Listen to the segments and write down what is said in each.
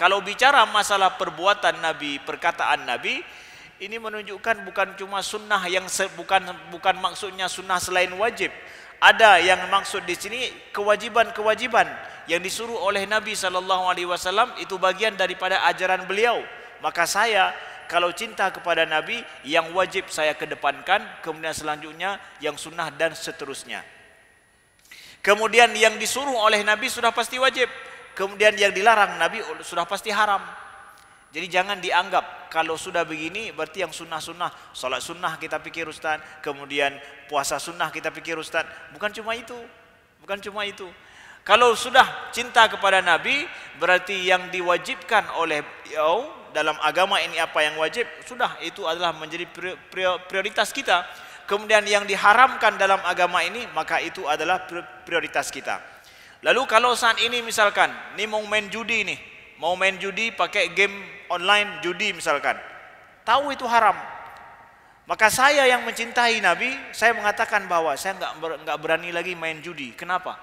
Kalau bicara masalah perbuatan Nabi, perkataan Nabi, ini menunjukkan bukan cuma sunnah yang se- bukan bukan maksudnya sunnah selain wajib. Ada yang maksud di sini kewajiban-kewajiban yang disuruh oleh Nabi sallallahu alaihi wasallam itu bagian daripada ajaran beliau. Maka saya kalau cinta kepada Nabi yang wajib saya kedepankan kemudian selanjutnya yang sunnah dan seterusnya. Kemudian yang disuruh oleh Nabi sudah pasti wajib. kemudian yang dilarang Nabi sudah pasti haram. Jadi jangan dianggap kalau sudah begini berarti yang sunnah-sunnah, sholat sunnah kita pikir Ustaz, kemudian puasa sunnah kita pikir Ustaz. Bukan cuma itu. Bukan cuma itu. Kalau sudah cinta kepada Nabi berarti yang diwajibkan oleh beliau dalam agama ini apa yang wajib sudah itu adalah menjadi prioritas kita. Kemudian yang diharamkan dalam agama ini maka itu adalah prioritas kita. Lalu kalau saat ini misalkan, ini mau main judi nih, mau main judi pakai game online judi misalkan, tahu itu haram. Maka saya yang mencintai Nabi, saya mengatakan bahwa saya nggak nggak berani lagi main judi. Kenapa?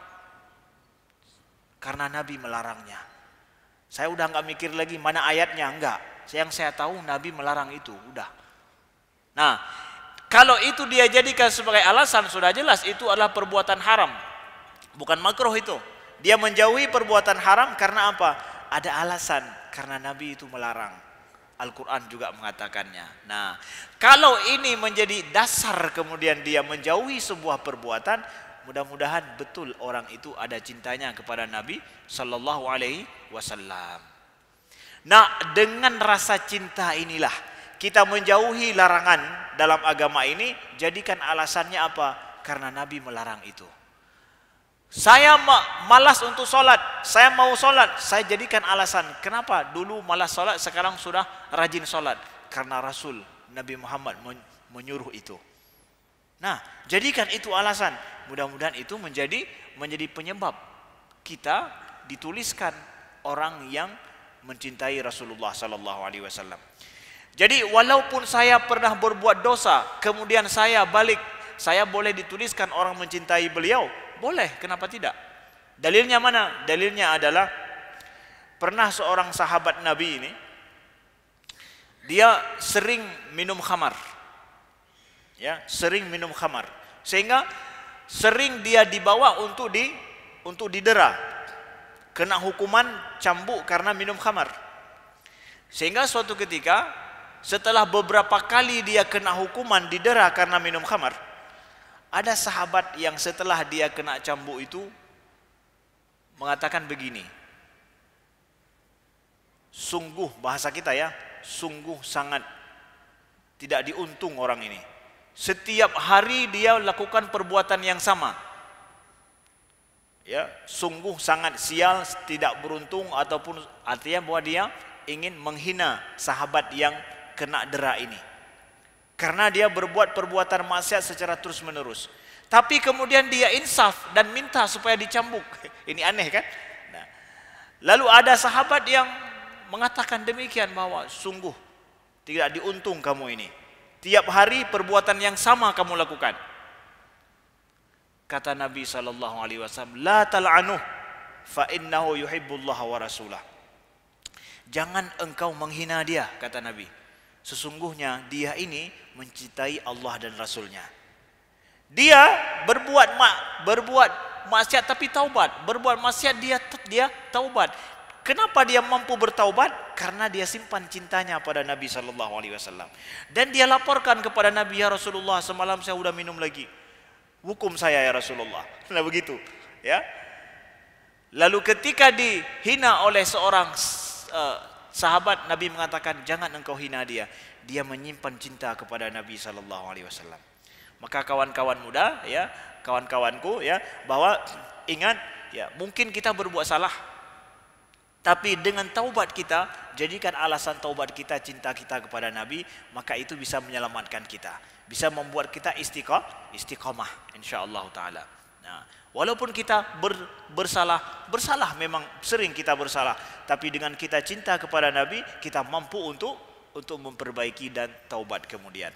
Karena Nabi melarangnya. Saya udah nggak mikir lagi mana ayatnya, enggak. Yang saya tahu Nabi melarang itu, udah. Nah, kalau itu dia jadikan sebagai alasan sudah jelas itu adalah perbuatan haram Bukan makruh itu. Dia menjauhi perbuatan haram karena apa? Ada alasan karena Nabi itu melarang. Al-Quran juga mengatakannya. Nah, kalau ini menjadi dasar kemudian dia menjauhi sebuah perbuatan, mudah-mudahan betul orang itu ada cintanya kepada Nabi Sallallahu Alaihi Wasallam. Nah, dengan rasa cinta inilah kita menjauhi larangan dalam agama ini, jadikan alasannya apa? Karena Nabi melarang itu. Saya malas untuk sholat, saya mau sholat, saya jadikan alasan. Kenapa? Dulu malas sholat, sekarang sudah rajin sholat. Karena Rasul Nabi Muhammad menyuruh itu. Nah, jadikan itu alasan. Mudah-mudahan itu menjadi menjadi penyebab kita dituliskan orang yang mencintai Rasulullah Sallallahu Alaihi Wasallam. Jadi walaupun saya pernah berbuat dosa, kemudian saya balik, saya boleh dituliskan orang mencintai beliau boleh, kenapa tidak? Dalilnya mana? Dalilnya adalah pernah seorang sahabat Nabi ini dia sering minum khamar. Ya, sering minum khamar. Sehingga sering dia dibawa untuk di untuk didera. Kena hukuman cambuk karena minum khamar. Sehingga suatu ketika setelah beberapa kali dia kena hukuman didera karena minum khamar, ada sahabat yang setelah dia kena cambuk itu mengatakan begini. Sungguh bahasa kita ya, sungguh sangat tidak diuntung orang ini. Setiap hari dia lakukan perbuatan yang sama. Ya, sungguh sangat sial, tidak beruntung ataupun artinya bahwa dia ingin menghina sahabat yang kena dera ini. Karena dia berbuat perbuatan maksiat secara terus-menerus. Tapi kemudian dia insaf dan minta supaya dicambuk. Ini aneh kan? Nah, lalu ada sahabat yang mengatakan demikian bahwa sungguh tidak diuntung kamu ini. Tiap hari perbuatan yang sama kamu lakukan. Kata Nabi sallallahu alaihi wasallam, "La tal'anuh fa innahu yuhibbullah wa rasulah." Jangan engkau menghina dia, kata Nabi Sesungguhnya dia ini mencintai Allah dan Rasulnya. Dia berbuat mak, berbuat maksiat tapi taubat. Berbuat maksiat dia dia taubat. Kenapa dia mampu bertaubat? Karena dia simpan cintanya pada Nabi Shallallahu Alaihi Wasallam. Dan dia laporkan kepada Nabi ya Rasulullah semalam saya sudah minum lagi. Hukum saya ya Rasulullah. Nah begitu, ya. Lalu ketika dihina oleh seorang uh, sahabat Nabi mengatakan jangan engkau hina dia. Dia menyimpan cinta kepada Nabi sallallahu alaihi wasallam. Maka kawan-kawan muda ya, kawan-kawanku ya, bahwa ingat ya, mungkin kita berbuat salah tapi dengan taubat kita jadikan alasan taubat kita cinta kita kepada Nabi maka itu bisa menyelamatkan kita bisa membuat kita istiqomah. istiqamah insyaallah taala nah Walaupun kita ber, bersalah, bersalah memang sering kita bersalah, tapi dengan kita cinta kepada Nabi, kita mampu untuk untuk memperbaiki dan taubat kemudian.